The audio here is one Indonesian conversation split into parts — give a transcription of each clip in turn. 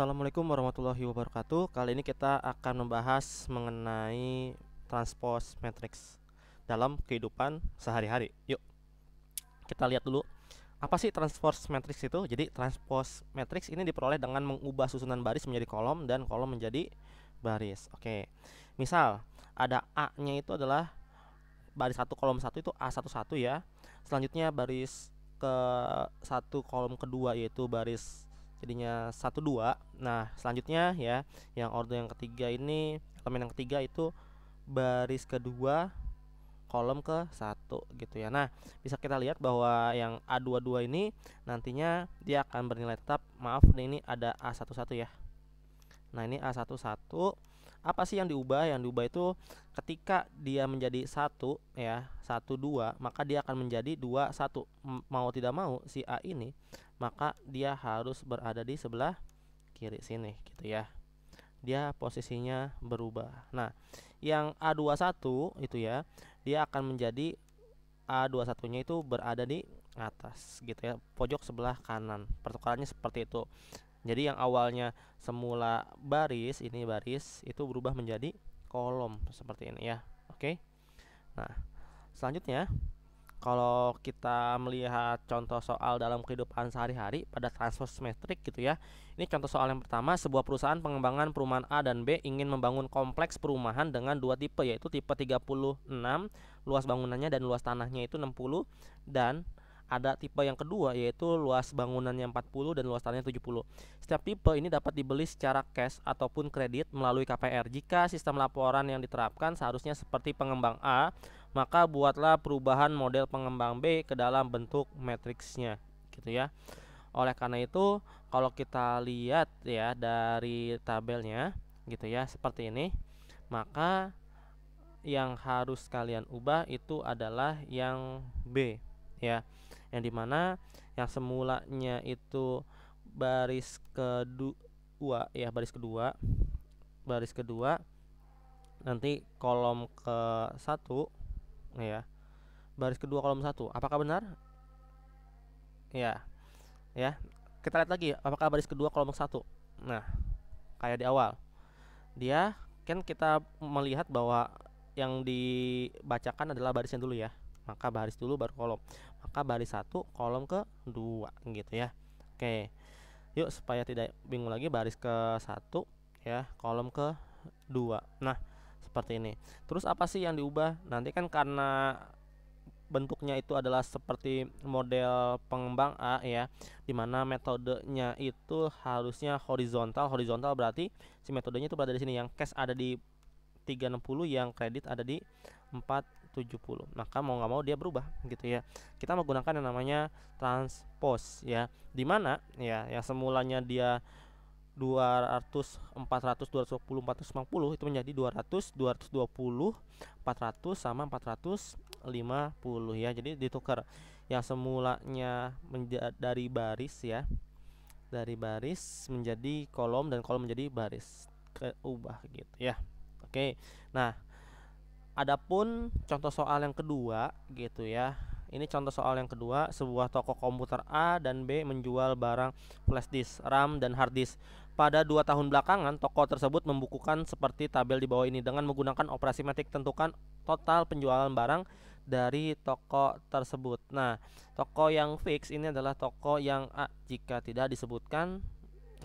Assalamualaikum warahmatullahi wabarakatuh. Kali ini kita akan membahas mengenai transpose matrix dalam kehidupan sehari-hari. Yuk, kita lihat dulu apa sih transpose matrix itu. Jadi transpose matrix ini diperoleh dengan mengubah susunan baris menjadi kolom dan kolom menjadi baris. Oke, misal ada A-nya itu adalah baris satu kolom satu itu A11 ya. Selanjutnya baris ke satu kolom kedua yaitu baris jadinya 1 2. Nah, selanjutnya ya, yang order yang ketiga ini elemen yang ketiga itu baris kedua kolom ke satu gitu ya. Nah, bisa kita lihat bahwa yang A22 ini nantinya dia akan bernilai tetap. Maaf, ini ada A11 ya. Nah, ini A11 apa sih yang diubah? Yang diubah itu ketika dia menjadi satu ya, satu dua maka dia akan menjadi dua satu Mau tidak mau si A ini maka dia harus berada di sebelah kiri sini gitu ya dia posisinya berubah nah yang A21 itu ya dia akan menjadi A21 nya itu berada di atas gitu ya pojok sebelah kanan pertukarannya seperti itu jadi yang awalnya semula baris ini baris itu berubah menjadi kolom seperti ini ya oke nah selanjutnya kalau kita melihat contoh soal dalam kehidupan sehari-hari pada transfer metric gitu ya. Ini contoh soal yang pertama, sebuah perusahaan pengembangan perumahan A dan B ingin membangun kompleks perumahan dengan dua tipe yaitu tipe 36 luas bangunannya dan luas tanahnya itu 60 dan ada tipe yang kedua yaitu luas bangunannya 40 dan luas tanahnya 70. Setiap tipe ini dapat dibeli secara cash ataupun kredit melalui KPR. Jika sistem laporan yang diterapkan seharusnya seperti pengembang A maka buatlah perubahan model pengembang B ke dalam bentuk matriksnya gitu ya. Oleh karena itu, kalau kita lihat ya dari tabelnya gitu ya seperti ini, maka yang harus kalian ubah itu adalah yang B ya. Yang dimana yang semulanya itu baris kedua ya baris kedua baris kedua nanti kolom ke satu ya baris kedua kolom satu apakah benar ya ya kita lihat lagi apakah baris kedua kolom satu nah kayak di awal dia kan kita melihat bahwa yang dibacakan adalah barisnya dulu ya maka baris dulu baru kolom maka baris satu kolom ke dua gitu ya oke yuk supaya tidak bingung lagi baris ke satu ya kolom ke dua nah seperti ini. Terus apa sih yang diubah? Nanti kan karena bentuknya itu adalah seperti model pengembang A ya dimana metodenya itu harusnya horizontal horizontal berarti si metodenya itu berada di sini yang cash ada di 360 yang kredit ada di 470 maka mau nggak mau dia berubah gitu ya kita menggunakan yang namanya transpose ya dimana ya yang semulanya dia 200 400 210 450 itu menjadi 200 220 400 sama 450 ya jadi ditukar yang semulanya dari baris ya dari baris menjadi kolom dan kolom menjadi baris keubah gitu ya oke nah adapun contoh soal yang kedua gitu ya ini contoh soal yang kedua, sebuah toko komputer A dan B menjual barang flash disk, RAM dan hard disk. Pada dua tahun belakangan, toko tersebut membukukan seperti tabel di bawah ini dengan menggunakan operasi metik tentukan total penjualan barang dari toko tersebut. Nah, toko yang fix ini adalah toko yang A jika tidak disebutkan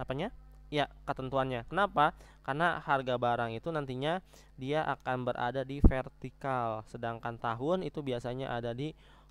apanya? Ya, ketentuannya. Kenapa? Karena harga barang itu nantinya dia akan berada di vertikal, sedangkan tahun itu biasanya ada di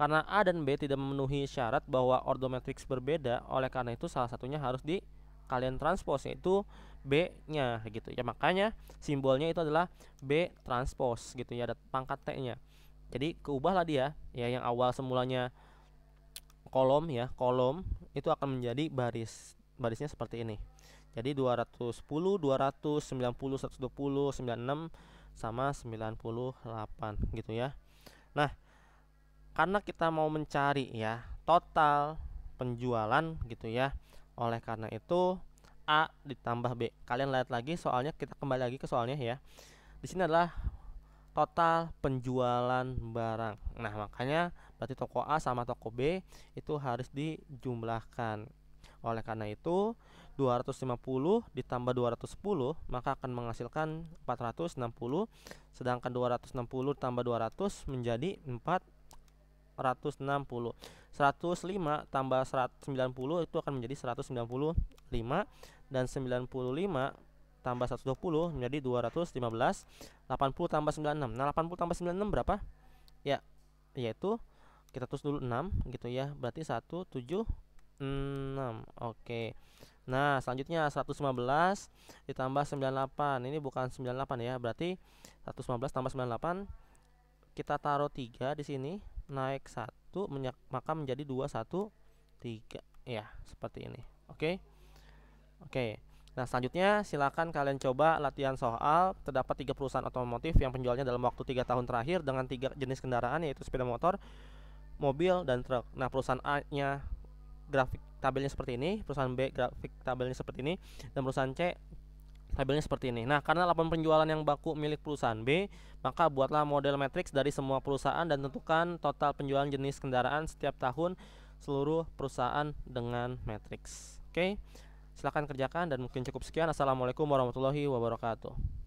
Karena A dan B tidak memenuhi syarat bahwa ordo matriks berbeda, oleh karena itu salah satunya harus di kalian transpose yaitu B-nya gitu. Ya makanya simbolnya itu adalah B transpose gitu ya ada pangkat T-nya. Jadi keubahlah dia ya yang awal semulanya kolom ya, kolom itu akan menjadi baris. Barisnya seperti ini. Jadi 210, 290, 120, 96 sama 98 gitu ya. Nah, karena kita mau mencari ya total penjualan gitu ya oleh karena itu A ditambah B kalian lihat lagi soalnya kita kembali lagi ke soalnya ya di sini adalah total penjualan barang nah makanya berarti toko A sama toko B itu harus dijumlahkan oleh karena itu 250 ditambah 210 maka akan menghasilkan 460 sedangkan 260 tambah 200 menjadi 4 160 105 tambah 190 itu akan menjadi 195 dan 95 tambah 120 menjadi 215 80 tambah 96 nah 80 tambah 96 berapa ya yaitu kita tulis dulu 6 gitu ya berarti 176 oke nah selanjutnya 115 ditambah 98 ini bukan 98 ya berarti 115 tambah 98 kita taruh 3 di sini naik satu maka menjadi dua satu tiga ya seperti ini oke okay? oke okay. nah selanjutnya silakan kalian coba latihan soal terdapat tiga perusahaan otomotif yang penjualnya dalam waktu tiga tahun terakhir dengan tiga jenis kendaraan yaitu sepeda motor mobil dan truk nah perusahaan A nya grafik tabelnya seperti ini perusahaan B grafik tabelnya seperti ini dan perusahaan C Tabelnya seperti ini. Nah, karena laporan penjualan yang baku milik perusahaan B, maka buatlah model matriks dari semua perusahaan dan tentukan total penjualan jenis kendaraan setiap tahun seluruh perusahaan dengan matriks. Oke. Okay? Silahkan kerjakan dan mungkin cukup sekian. Assalamualaikum warahmatullahi wabarakatuh.